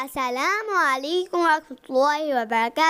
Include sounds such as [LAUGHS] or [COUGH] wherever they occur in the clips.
असलकम वरहि वबरक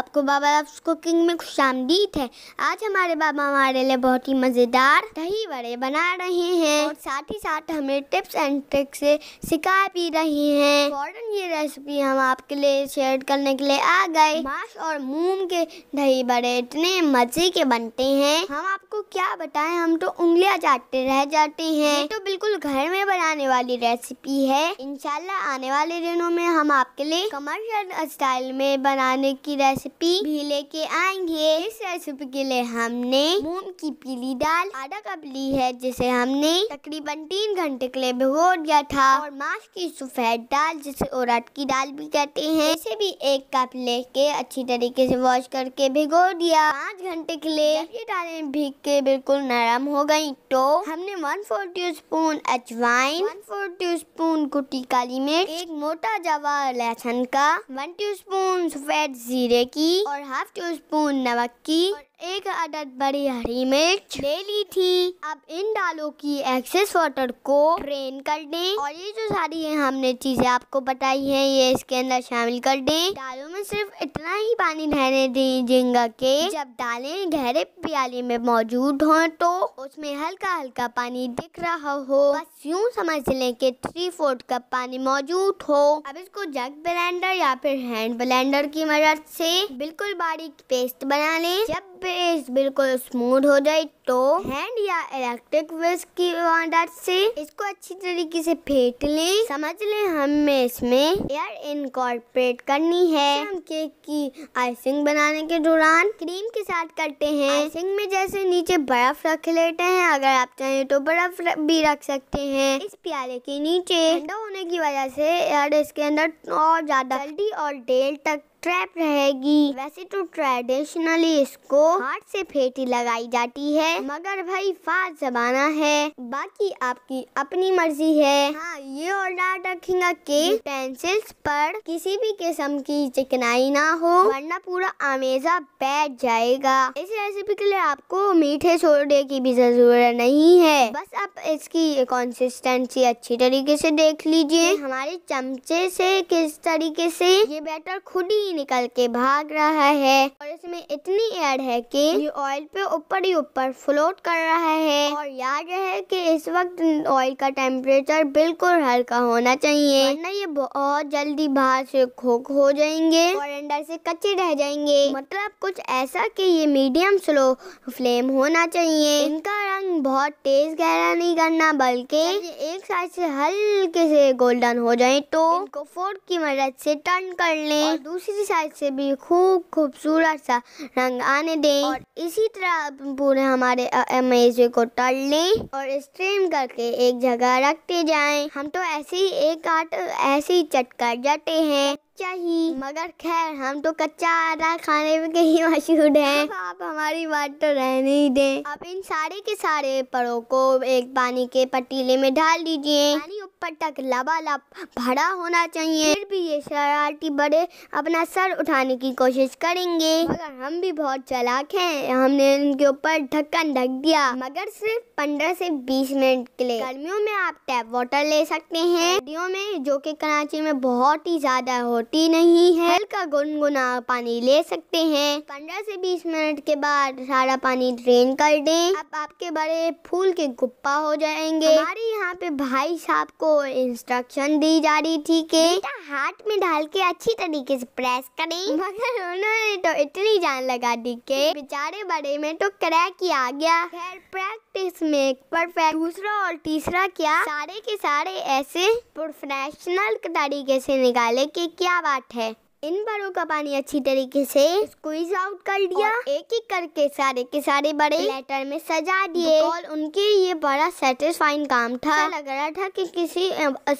आपको बाबा लफ्स कुकिंग में खुश आमदीद है आज हमारे बाबा हमारे लिए बहुत ही मज़ेदार दही वड़े बना रहे हैं और साथ ही साथ हमें टिप्स एंड ट्रिक्स से सिखा भी रहे हैं फौरन ये रेसिपी हम आपके लिए शेयर करने के लिए आ गए माश और मूंग के दही बड़े इतने मज़े के बनते हैं हम आपको क्या बताएं हम तो उंगलियां चाटते रह जाते हैं तो बिल्कुल घर में बनाने वाली रेसिपी है इनशाला आने वाले दिनों में में हम आपके लिए कमर्शियल स्टाइल में बनाने की रेसिपी भी लेके आएंगे इस रेसिपी के लिए हमने मूंग की पीली दाल आधा कप ली है जिसे हमने तकरीबन तीन घंटे के लिए भिगो दिया था और मांस की सफेद दाल जिसे उड़द की दाल भी कहते हैं इसे भी एक कप लेके अच्छी तरीके से वॉश करके भिगो दिया पाँच घंटे के लिए ये दालें भीग के बिल्कुल नरम हो गयी तो हमने वन फोर टी स्पून अजवाइन वन फोर टी स्पून कुटी काली मिर्च एक मोटा जावा लहसन का वन टी स्पून सफ़ेद ज़ीरे की और हाफ टी स्पून नमक की और एक अदद बड़ी हरी मिर्च ले ली थी अब इन दालों की एक्सेस वाटर को ड्रेन कर दें और ये जो सारी है हमने चीज़ें आपको बताई हैं ये इसके अंदर शामिल कर दें दालों में सिर्फ इतना ही पानी रहने दीजिएगा के जब दालें गहरे प्याले में मौजूद हों तो उसमें हल्का हल्का पानी दिख रहा हो बस यूँ समझ लें कि थ्री फोर्थ कप पानी मौजूद हो अब इसको जग ब्लेंडर या फिर हैंड ब्लेंडर की मदद से बिल्कुल बारीक पेस्ट बना लें जब फिर बिल्कुल स्मूथ हो जाए तो हैंड या इलेक्ट्रिक विस्क की मदद से इसको अच्छी तरीके से फेंट लें समझ लें हमें इसमें एयर इनकॉर्पोरेट करनी है हम केक की आइसिंग बनाने के दौरान क्रीम के साथ करते हैं आइसिंग में जैसे नीचे बर्फ रख लेते हैं अगर आप चाहें तो बर्फ भी रख सकते हैं इस प्याले के नीचे ठंडा होने की वजह से एयर इसके अंदर और ज्यादा जल्दी और देर तक ट्रैप रहेगी वैसे तो ट्रेडिशनली इसको हाथ से फेटी लगाई जाती है मगर भाई फास्ट जमाना है बाकी आपकी अपनी मर्जी है हाँ ये और डाट रखेगा के पेंसिल्स पर किसी भी किस्म की चिकनाई ना हो वरना पूरा आमेजा बैठ जाएगा इस रेसिपी के लिए आपको मीठे सोडे की भी जरूरत नहीं है बस आप इसकी कंसिस्टेंसी अच्छी तरीके से देख लीजिए हमारे चमचे से किस तरीके से ये बैटर खुद ही निकल के भाग रहा है और इसमें इतनी एड है की ऑयल पे ऊपर ही ऊपर फ्लोट कर रहा है और याद रहे कि इस वक्त ऑयल का टेम्परेचर बिल्कुल हल्का होना चाहिए वरना ये बहुत जल्दी बाहर से खोक हो जाएंगे और अंदर से कच्चे रह जाएंगे मतलब कुछ ऐसा कि ये मीडियम स्लो फ्लेम होना चाहिए इनका रंग बहुत तेज गहरा नहीं करना बल्कि एक साइड से हल्के से गोल्डन हो जाए तो इनको फोर्क की मदद से टर्न कर लें और दूसरी साइड से भी खूब खूबसूरत सा रंग आने दें और इसी तरह पूरे हमारे हमारे अमेजे को तल लें और स्ट्रीम करके एक जगह रखते जाएं हम तो ऐसे ही एक आट ऐसे ही चट कर जाते हैं अच्छा ही मगर खैर हम तो कच्चा आटा खाने में कहीं [LAUGHS] मशहूर हैं [LAUGHS] आप हमारी बात तो रहने ही दें आप इन सारे के सारे पड़ों को एक पानी के पतीले में डाल दीजिए पानी पटक लबालब भरा होना चाहिए फिर भी ये शरारती बड़े अपना सर उठाने की कोशिश करेंगे मगर हम भी बहुत चलाक हैं हमने इनके ऊपर ढक्कन ढक दिया मगर सिर्फ पंद्रह से बीस मिनट के लिए गर्मियों में आप टैप वाटर ले सकते हैं सर्दियों में जो कि कराची में बहुत ही ज़्यादा होती नहीं है हल्का गुनगुना पानी ले सकते हैं पंद्रह से बीस मिनट के बाद सारा पानी ड्रेन कर दें अब आपके बड़े फूल के गुप्पा हो जाएंगे हमारे यहाँ पे भाई साहब को इंस्ट्रक्शन दी जा रही थी कि हाथ में डाल के अच्छी तरीके से प्रेस करें मगर उन्होंने तो इतनी जान लगा दी के बेचारे बड़े में तो क्रैक ही आ गया खैर प्रैक्टिस में परफेक्ट दूसरा और तीसरा क्या सारे के सारे ऐसे प्रोफेशनल तरीके से निकाले कि क्या बात है इन बड़ों का पानी अच्छी तरीके से स्क्वीज आउट कर दिया एक एक करके सारे के सारे बड़े लेटर में सजा दिए तो और उनके ये बड़ा सेटिस्फाइंग काम था लग रहा था कि किसी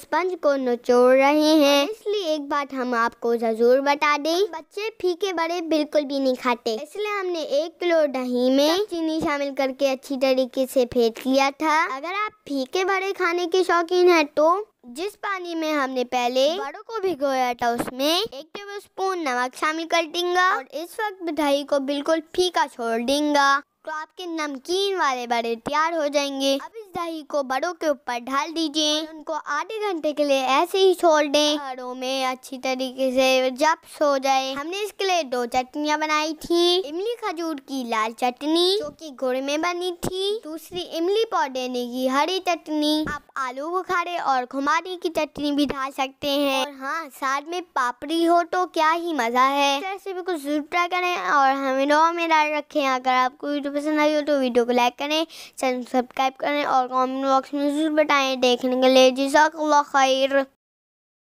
स्पंज को नचोड़ रहे हैं इसलिए एक बात हम आपको जरूर बता दें बच्चे फीके बड़े बिल्कुल भी नहीं खाते इसलिए हमने एक किलो दही में चीनी शामिल करके अच्छी तरीके से फेंट लिया था अगर आप फीके बड़े खाने के शौकीन है तो जिस पानी में हमने पहले बड़ों को भिगोया था उसमें एक टेबल स्पून नमक शामिल कर देंगे और इस वक्त मिठाई को बिल्कुल फीका छोड़ देंगे तो आपके नमकीन वाले बड़े तैयार हो जाएंगे अब इस दही को बड़ों के ऊपर ढाल दीजिए उनको आधे घंटे के लिए ऐसे ही छोड़ दें बड़ों में अच्छी तरीके से जब सो जाए हमने इसके लिए दो चटनियाँ बनाई थी इमली खजूर की लाल चटनी जो की गुड़ में बनी थी दूसरी इमली पौडेने की हरी चटनी आप आलू बुखारे और खुमारी की चटनी भी डाल सकते हैं और हाँ साथ में पापड़ी हो तो क्या ही मज़ा है ऐसे भी कुछ जरूर ट्राई करें और हमें दो में डाल रखें अगर आपको वीडियो पसंद आई हो तो वीडियो को लाइक करें चैनल सब्सक्राइब करें और कमेंट बॉक्स में ज़रूर बताएं देखने के लिए जजाक खैर